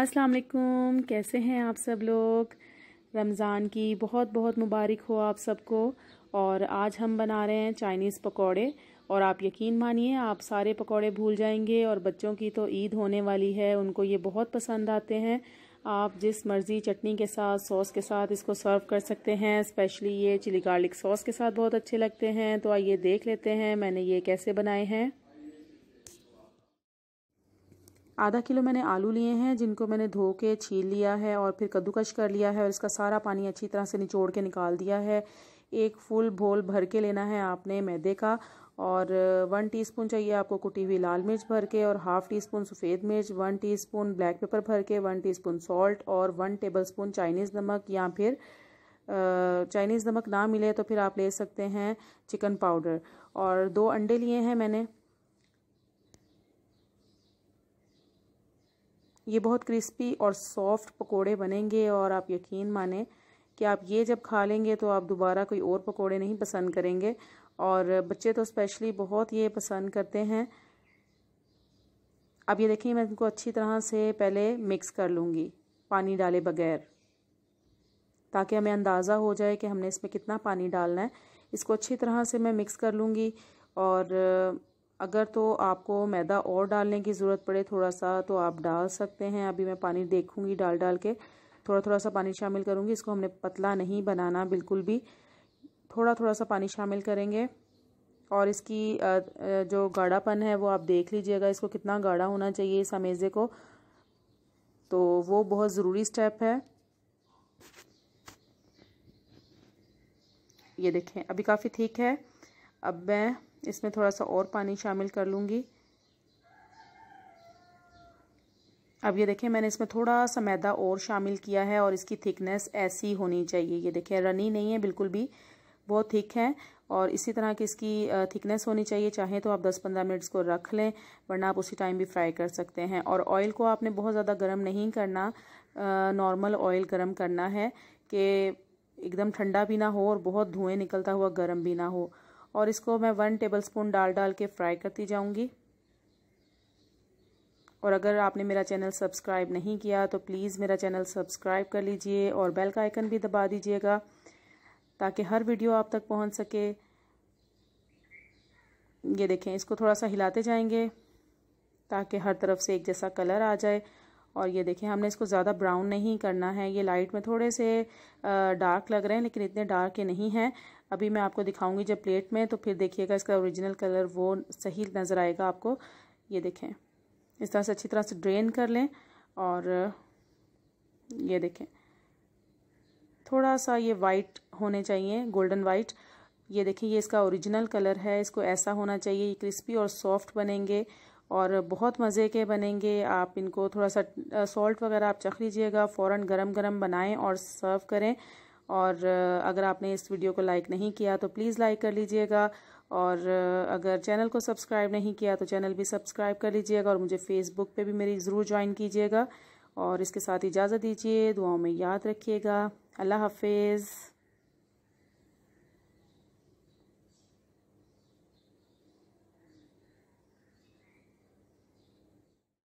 अस्सलाम वालेकुम कैसे हैं आप सब लोग रमज़ान की बहुत बहुत मुबारक हो आप सबको और आज हम बना रहे हैं चाइनीज़ पकोड़े और आप यकीन मानिए आप सारे पकोड़े भूल जाएंगे और बच्चों की तो ईद होने वाली है उनको ये बहुत पसंद आते हैं आप जिस मर्ज़ी चटनी के साथ सॉस के साथ इसको सर्व कर सकते हैं स्पेशली ये चिली गार्लिक सॉस के साथ बहुत अच्छे लगते हैं तो आइए देख लेते हैं मैंने ये कैसे बनाए हैं आधा किलो मैंने आलू लिए हैं जिनको मैंने धो के छील लिया है और फिर कद्दूकश कर लिया है और इसका सारा पानी अच्छी तरह से निचोड़ के निकाल दिया है एक फुल भोल भर के लेना है आपने मैदे का और वन टीस्पून चाहिए आपको कुटी हुई लाल मिर्च भर के और हाफ़ टी स्पून सफ़ेद मिर्च वन टीस्पून ब्लैक पेपर भर के वन टीस्पून सॉल्ट और वन टेबलस्पून चाइनीज़ नमक या फिर चाइनीज़ नमक ना मिले तो फिर आप ले सकते हैं चिकन पाउडर और दो अंडे लिए हैं मैंने ये बहुत क्रिस्पी और सॉफ्ट पकोड़े बनेंगे और आप यकीन माने कि आप ये जब खा लेंगे तो आप दोबारा कोई और पकोड़े नहीं पसंद करेंगे और बच्चे तो स्पेशली बहुत ये पसंद करते हैं अब ये देखिए मैं इनको अच्छी तरह से पहले मिक्स कर लूँगी पानी डाले बगैर ताकि हमें अंदाज़ा हो जाए कि हमने इसमें कितना पानी डालना है इसको अच्छी तरह से मैं मिक्स कर लूँगी और अगर तो आपको मैदा और डालने की ज़रूरत पड़े थोड़ा सा तो आप डाल सकते हैं अभी मैं पानी देखूंगी डाल डाल के थोड़ा थोड़ा सा पानी शामिल करूंगी इसको हमने पतला नहीं बनाना बिल्कुल भी थोड़ा थोड़ा सा पानी शामिल करेंगे और इसकी जो गाढ़ापन है वो आप देख लीजिएगा इसको कितना गाढ़ा होना चाहिए इस अमेज़े को तो वो बहुत ज़रूरी स्टेप है ये देखें अभी काफ़ी ठीक है अब मैं इसमें थोड़ा सा और पानी शामिल कर लूँगी अब ये देखें मैंने इसमें थोड़ा सा मैदा और शामिल किया है और इसकी थिकनेस ऐसी होनी चाहिए ये देखें रनी नहीं है बिल्कुल भी बहुत थिक है और इसी तरह की इसकी थिकनेस होनी चाहिए चाहे तो आप 10-15 मिनट्स को रख लें वरना आप उसी टाइम भी फ्राई कर सकते हैं और ऑयल को आपने बहुत ज़्यादा गर्म नहीं करना नॉर्मल ऑयल गर्म करना है कि एकदम ठंडा भी ना हो और बहुत धुएँ निकलता हुआ गर्म भी ना हो और इसको मैं वन टेबलस्पून डाल डाल के फ्राई करती जाऊंगी और अगर आपने मेरा चैनल सब्सक्राइब नहीं किया तो प्लीज़ मेरा चैनल सब्सक्राइब कर लीजिए और बेल का आइकन भी दबा दीजिएगा ताकि हर वीडियो आप तक पहुंच सके ये देखें इसको थोड़ा सा हिलाते जाएंगे ताकि हर तरफ से एक जैसा कलर आ जाए और ये देखें हमने इसको ज़्यादा ब्राउन नहीं करना है ये लाइट में थोड़े से डार्क लग रहे हैं लेकिन इतने डार्क ये नहीं हैं अभी मैं आपको दिखाऊंगी जब प्लेट में तो फिर देखिएगा इसका ओरिजिनल कलर वो सही नज़र आएगा आपको ये देखें इस तरह से अच्छी तरह से ड्रेन कर लें और ये देखें थोड़ा सा ये वाइट होने चाहिए गोल्डन वाइट ये देखिए ये इसका ओरिजिनल कलर है इसको ऐसा होना चाहिए ये क्रिस्पी और सॉफ्ट बनेंगे और बहुत मज़े के बनेंगे आप इनको थोड़ा सा सॉल्ट वगैरह आप चख लीजिएगा फ़ौर गरम गरम बनाएं और सर्व करें और अगर आपने इस वीडियो को लाइक नहीं किया तो प्लीज़ लाइक कर लीजिएगा और अगर चैनल को सब्सक्राइब नहीं किया तो चैनल भी सब्सक्राइब कर लीजिएगा और मुझे फ़ेसबुक पर भी मेरी ज़रूर ज्वाइन कीजिएगा और इसके साथ इजाज़त दीजिए दुआओं में याद रखिएगा अल्लाह हाफिज़